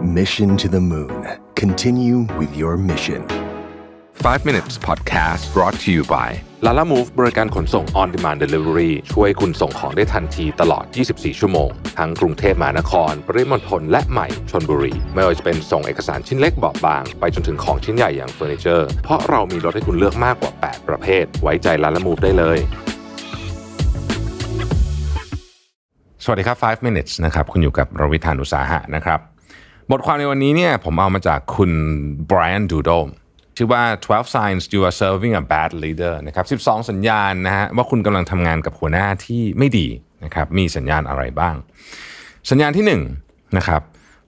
Mission to the Moon. Continue with your mission. 5 minutes podcast brought to you by Lala Move บริการขนส่ง on demand delivery ช่วยคุณส่งของได้ทันทีตลอด 24 ชั่วโมง ทั้งกรุงเทพมหานคร ปริมณฑลและ ใหม่ชนบุรี ไม่ว่าจะเป็นส่งเอกสารชิ้นเล็กบอบบางไปจนถึงของชิ้นใหญ่อย่างเฟอร์นิเจอร์ เพราะเรามีรถให้คุณเลือกมากกว่า 8 ประเภท ไว้ใจ Lala Move ได้เลยสวัสดีครับ 5 minutes นะครับคุณอยู่กับรวิธานุสาหะนะครับ บทความในวันนี้เนี่ยผมเอามาจากคุณ Brian d u d o ชื่อว่า 12 signs you are serving a bad leader นะครับ12 สัญญาณนะฮะว่าคุณกำลังทำงานกับหัวหน้าที่ไม่ดีนะครับมีสัญญาณอะไรบ้าง สัญญาณที่1นนะครับ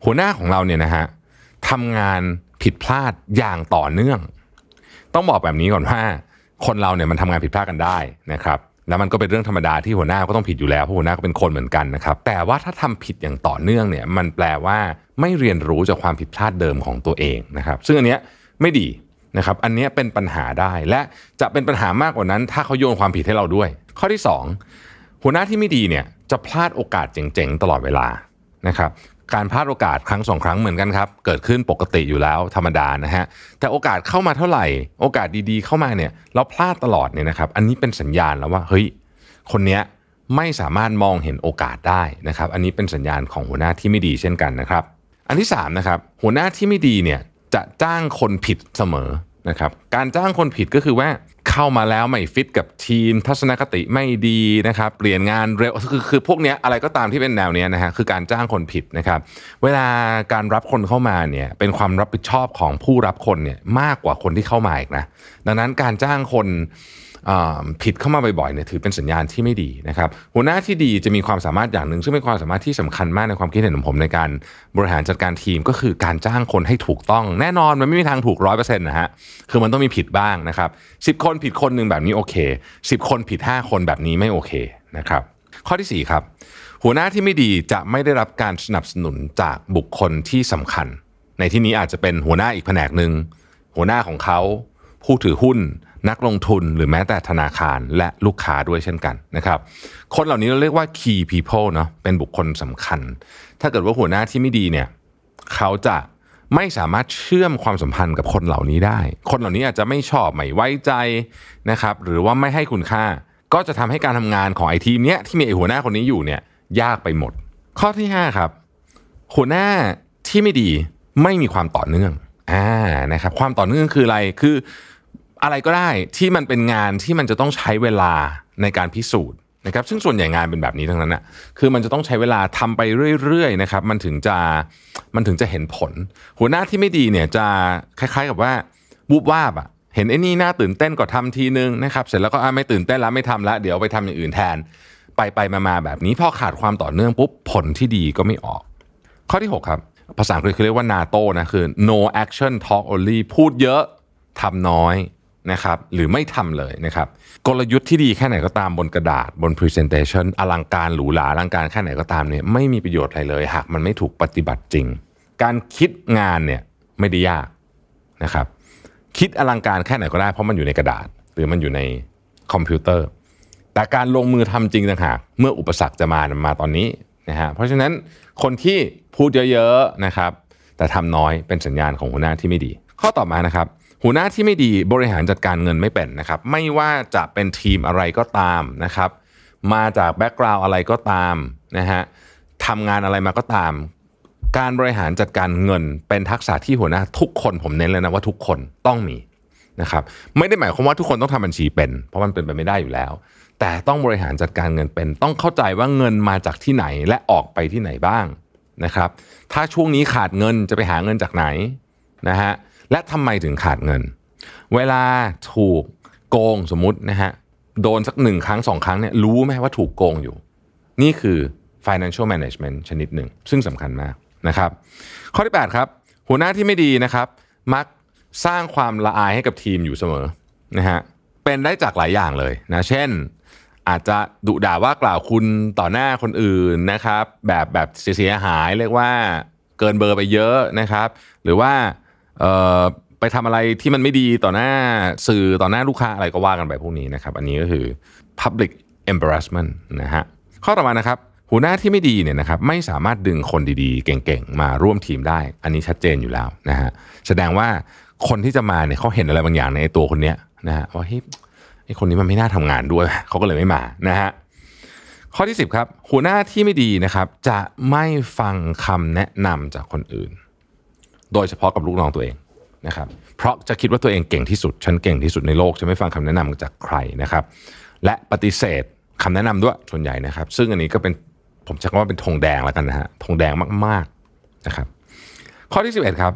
หัวหน้าของเราเนี่ยนะฮะทำงานผิดพลาดอย่างต่อเนื่อง ต้องบอกแบบนี้ก่อนว่าคนเราเนี่ยมันทำงานผิดพลาดกันได้นะครับแล้วมันก็เป็นเรื่องธรรมดาที่หัวหน้าก็ต้องผิดอยู่แล้วเพราะหัวหน้าก็เป็นคนเหมือนกันนะครับแต่ว่าถ้าทำผิดอย่างต่อเนื่องเนี่ย มันแปลว่าไม่เรียนรู้จากความผิดพลาดเดิมของตัวเองนะครับ ซึ่งอันเนี้ยไม่ดีนะครับ อันนี้เป็นปัญหาได้และจะเป็นปัญหามากกว่านั้นถ้าเขาโยนความผิดให้เราด้วย ข้อที่ 2 หัวหน้าที่ไม่ดีเนี่ย จะพลาดโอกาสเจ๋งๆตลอดเวลานะครับการพลาดโอกาสครั้งสองครั้งเหมือนกันครับเกิดขึ้นปกติอยู่แล้วธรรมดานะฮะแต่โอกาสเข้ามาเท่าไหร่ โอกาสดีๆ เข้ามาเนี่ยเราพลาดตลอดเนี่ยนะครับ อันนี้เป็นสัญญาณแล้วว่าเฮ้ยคนเนี้ยไม่สามารถมองเห็นโอกาสได้นะครับ อันนี้เป็นสัญญาณของหัวหน้าที่ไม่ดีเช่นกันนะครับอันที่3นะครับหัวหน้าที่ไม่ดีเนี่ยจะจ้างคนผิดเสมอนะครับการจ้างคนผิดก็คือว่าเข้ามาแล้ว ไม่ฟิตกับทีม ทัศนคติไม่ดีนะครับ เปลี่ยนงานเร็วคือคือ พวกนี้อะไรก็ตามที่เป็นแนวเนี้ยนะฮะคือการจ้างคนผิดนะครับเวลาการรับคนเข้ามาเนี่ยเป็นความรับผิดชอบของผู้รับคนเนี่ยมากกว่าคนที่เข้ามาอีกนะ ดังนั้นการจ้างคนผิดเข้ามาบ่อยๆเนี่ยถือเป็นสัญญาณที่ไม่ดีนะครับ หัวหน้าที่ดีจะมีความสามารถอย่างหนึ่งซึ่งเป็นความสามารถที่สำคัญมากในความคิดเห็นของผม ในการบริหารจัดการทีมก็คือการจ้างคนให้ถูกต้องแน่นอนมันไม่มีทางถูกร้อยเปอร์เซ็นต์นะฮะคือมันต้องมีผิดบ้างนะครับสิบคนผิดคนหนึ่งแบบนี้โอเคสิบคนผิดห้าคนแบบนี้ไม่โอเคนะครับ ข้อที่4ครับหัวหน้าที่ไม่ดีจะไม่ได้รับการสนับสนุนจากบุคคลที่สำคัญ ในที่นี้อาจจะเป็นหัวหน้าอีกแผนกหนึ่งหัวหน้าของเขาผู้ถือหุ้นนักลงทุนหรือแม้แต่ธนาคารและลูกค้าด้วยเช่นกันนะครับ คนเหล่านี้เราเรียกว่า key people เนาะเป็นบุคคลสำคัญ ถ้าเกิดว่าหัวหน้าที่ไม่ดีเนี่ยเขาจะไม่สามารถเชื่อมความสัมพันธ์กับคนเหล่านี้ได้ คนเหล่านี้อาจจะไม่ชอบไม่ไว้ใจนะครับหรือว่าไม่ให้คุณค่าก็จะทำให้การทำงานของไอทีมเนี้ยที่มีไอหัวหน้าคนนี้อยู่เนี่ยยากไปหมด ข้อที่5ครับหัวหน้าที่ไม่ดีไม่มีความต่อเนื่องอ่านะครับความต่อเนื่องคืออะไรคืออะไรก็ได้ที่มันเป็นงานที่มันจะต้องใช้เวลาในการพิสูจน์นะครับซึ่งส่วนใหญ่งานเป็นแบบนี้ทั้งนั้นนะคือมันจะต้องใช้เวลาทำไปเรื่อยๆนะครับ มันถึงจะมันถึงจะเห็นผล หัวหน้าที่ไม่ดีเนี่ยจะคล้ายๆกับว่าบูบวาบอะเห็นไอ้นี่หน้าตื่นเต้นก็ทำทีนึงนะครับเสร็จแล้วก็ไม่ตื่นเต้นแล้วไม่ทำล้วเดี๋ยวไปทำอย่างอื่นแทน ไปไปมาาแบบนี้พอขาดความต่อเนื่องปุ๊บผลที่ดีก็ไม่ออก ข้อที่6ครับภาษาอังกฤษเขาเรียกว่านาโตนะคือ no action talk only พูดเยอะทำน้อยนะครับหรือไม่ทำเลยนะครับกลยุทธ์ที่ดีแค่ไหนก็ตามบนกระดาษบน Presentation อลังการหรูหราอลังการแค่ไหนก็ตามเนี่ยไม่มีประโยชน์อะไรเลยหากมันไม่ถูกปฏิบัติจริง การคิดงานเนี่ยไม่ได้ยากนะครับ คิดอลังการแค่ไหนก็ได้เพราะมันอยู่ในกระดาษ หรือมันอยู่ในคอมพิวเตอร์ แต่การลงมือทำจริงต่างหาก เมื่ออุปสรรคจะมามาตอนนี้นะฮะเพราะฉะนั้นคนที่พูดเยอะๆนะครับ แต่ทำน้อยเป็นสัญญาณของหัวหน้าที่ไม่ดี ข้อต่อมานะครับหัวหน้าที่ไม่ดีบริหารจัดการเงินไม่เป็นนะครับ ไม่ว่าจะเป็นทีมอะไรก็ตามนะครับ มาจากแบ็กกราวอะไรก็ตามนะฮะทำงานอะไรมาก็ตาม การบริหารจัดการเงิน เป็นทักษะที่หัวหน้า ทุกคนผมเน้นเลยนะว่าทุกคนต้องมีนะครับไม่ได้หมายความว่าทุกคนต้องทำบัญชีเป็น เพราะมันเป็นไปไม่ได้อยู่แล้ว แต่ต้องบริหารจัดการเงินเป็นต้องเข้าใจว่าเงินมาจากที่ไหนและออกไปที่ไหนบ้างนะครับ ถ้าช่วงนี้ขาดเงินจะไปหาเงินจากไหนนะฮะและทำไมถึงขาดเงิน เวลาถูกโกงสมมตินะฮะโดนสักหนึ่งครั้งสองครั้งเนี่ยรู้ไหมว่าถูกโกงอยู่ นี่คือ financial management ชนิดหนึ่ง ซึ่งสำคัญมากนะครับ ข้อที่8ครับ หัวหน้าที่ไม่ดีนะครับ มักสร้างความละอายให้กับทีมอยู่เสมอนะฮะเป็นได้จากหลายอย่างเลยนะเช่น อาจจะดุด่าว่ากล่าวคุณต่อหน้าคนอื่นนะครับ แบบแบบเสียหาย เรียกว่าเกินเบอร์ไปเยอะนะครับ หรือว่าไปทำอะไรที่มันไม่ดีต่อหน้าสื่อต่อหน้าลูกค้าอะไรก็ว่ากันไปพวกนี้นะครับอันนี้ก็คือ public embarrassment นะฮะข้อต่อมานะครับหัวหน้าที่ไม่ดีเนี่ยนะครับไม่สามารถดึงคนดีๆ เก่งๆ มาร่วมทีมได้ อันนี้ชัดเจนอยู่แล้วนะฮะแสดงว่าคนที่จะมาเนี่ยเขาเห็นอะไรบางอย่างในตัวคนเนี้ยนะฮะว่าเฮ้ยไอคนนี้มันไม่น่าทำงานด้วยเขาก็เลยไม่มานะฮะข้อที่ 10ครับหัวหน้าที่ไม่ดีนะครับจะไม่ฟังคำแนะนำจากคนอื่นโดยเฉพาะกับลูกน้องตัวเองนะครับ เพราะจะคิดว่าตัวเองเก่งที่สุด ฉันเก่งที่สุดในโลก ฉันไม่ฟังคำแนะนำจากใครนะครับ และปฏิเสธคำแนะนำด้วยส่วนใหญ่นะครับ ซึ่งอันนี้ก็เป็น ผมจะคำว่าเป็นธงแดงแล้วกันนะฮะ ธงแดงมากๆนะครับ ข้อที่ 11 ครับ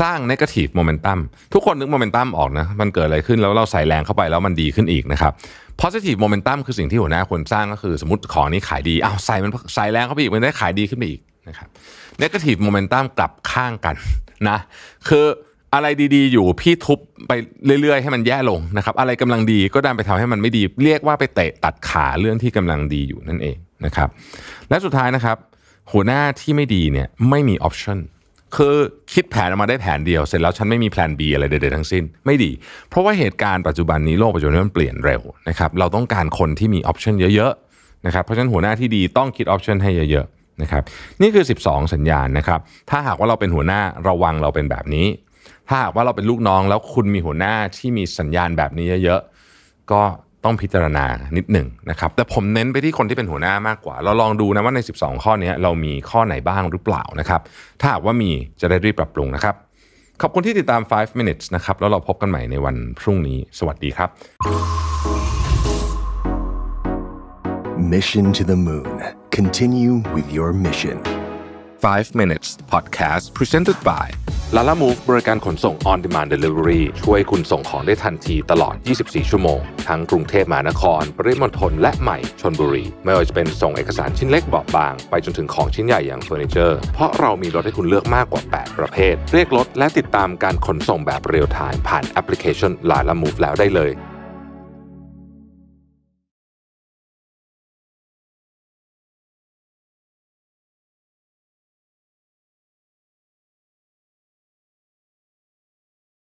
สร้างเนกาทีฟโมเมนตัม ทุกคนนึกโมเมนตัมออกนะ มันเกิดอะไรขึ้น แล้วเราใส่แรงเข้าไปแล้วมันดีขึ้นอีกนะครับโพซิทีฟโมเมนตัมคือสิ่งที่หัวหน้าคนสร้างก็คือสมมติของนี้ขายดี อ้าวใส่มันใส่แรงเข้าไปอีกมันได้ขายดีขึ้นไปอีกนะครับเนกาทีฟโมเมนตัมกลับข้างกันนะคืออะไรดีๆ อยู่พี่ทุบไปเรื่อยๆ ให้มันแย่ลงนะครับอะไรกำลังดีก็ดันไปทำให้มันไม่ดี เรียกว่าไปเตะตัดขา เรื่องที่กำลังดีอยู่นั่นเองนะครับและสุดท้ายนะครับหัวหน้าที่ไม่ดีเนี่ยไม่มีออปชั่นคือคิดแผนออกมาได้แผนเดียวเสร็จแล้วฉันไม่มีแผน B อะไรเด็ดๆทั้งสิ้น ไม่ดีเพราะว่าเหตุการณ์ปัจจุบันนี้โลกปัจจุบันนี้มันเปลี่ยนเร็วนะครับเราต้องการคนที่มีออปชั่นเยอะๆนะครับเพราะฉะนั้นหัวหน้าที่ดีต้องคิดออปชั่นให้เยอะๆนะครับนี่คือ 12 สัญญาณนะครับ ถ้าหากว่าเราเป็นหัวหน้าระวังเราเป็นแบบนี้ ถ้าหากว่าเราเป็นลูกน้องแล้วคุณมีหัวหน้าที่มีสัญญาณแบบนี้เยอะๆ ก็ต้องพิจารณานิดหนึ่งนะครับ แต่ผมเน้นไปที่คนที่เป็นหัวหน้ามากกว่า เราลองดูนะว่าใน 12 ข้อนี้เรามีข้อไหนบ้างหรือเปล่านะครับ ถ้าหากว่ามีจะได้รีบปรับปรุงนะครับ ขอบคุณที่ติดตาม 5 minutes นะครับ แล้วเราพบกันใหม่ในวันพรุ่งนี้ สวัสดีครับ Mission to the Moon Continue with your mission 5 minutes podcast presented by Lala Move บริการขนส่ง on demand delivery ช่วยคุณส่งของได้ทันทีตลอด 24 ชั่วโมง ทั้งกรุงเทพมหานคร ปริมณฑล และใหม่ชนบุรี ไม่ว่าจะเป็นส่งเอกสารชิ้นเล็กเบาบาง ไปจนถึงของชิ้นใหญ่อย่างเฟอร์นิเจอร์ เพราะเรามีรถให้คุณเลือกมากกว่า 8 ประเภท เรียกรถและติดตามการขนส่งแบบเรียลไทม์ผ่านแอปพลิเคชัน Lala Move แล้วได้เลย